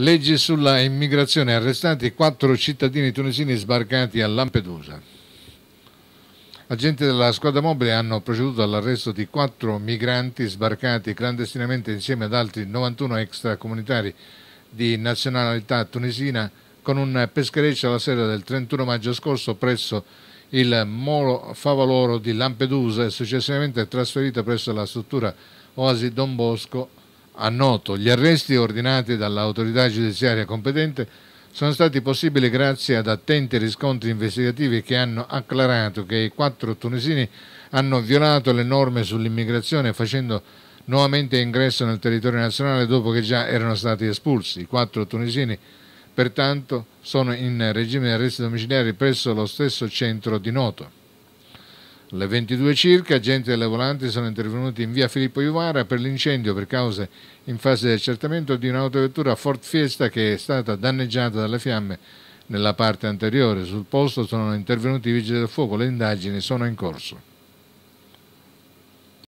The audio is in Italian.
leggi sulla immigrazione arrestati quattro cittadini tunisini sbarcati a Lampedusa. Agenti della squadra mobile hanno proceduto all'arresto di quattro migranti sbarcati clandestinamente insieme ad altri 91 extracomunitari di nazionalità tunisina con un peschereccio la sera del 31 maggio scorso presso il Molo Favaloro di Lampedusa e successivamente trasferito presso la struttura Oasi Don Bosco a noto, gli arresti ordinati dall'autorità giudiziaria competente sono stati possibili grazie ad attenti riscontri investigativi che hanno acclarato che i quattro tunisini hanno violato le norme sull'immigrazione facendo nuovamente ingresso nel territorio nazionale dopo che già erano stati espulsi. I quattro tunisini pertanto sono in regime di arresti domiciliari presso lo stesso centro di Noto. Alle 22 circa, agenti della volante sono intervenuti in via Filippo Iuvara per l'incendio per cause in fase di accertamento di un'autovettura Ford Fiesta che è stata danneggiata dalle fiamme nella parte anteriore. Sul posto sono intervenuti i vigili del fuoco, le indagini sono in corso.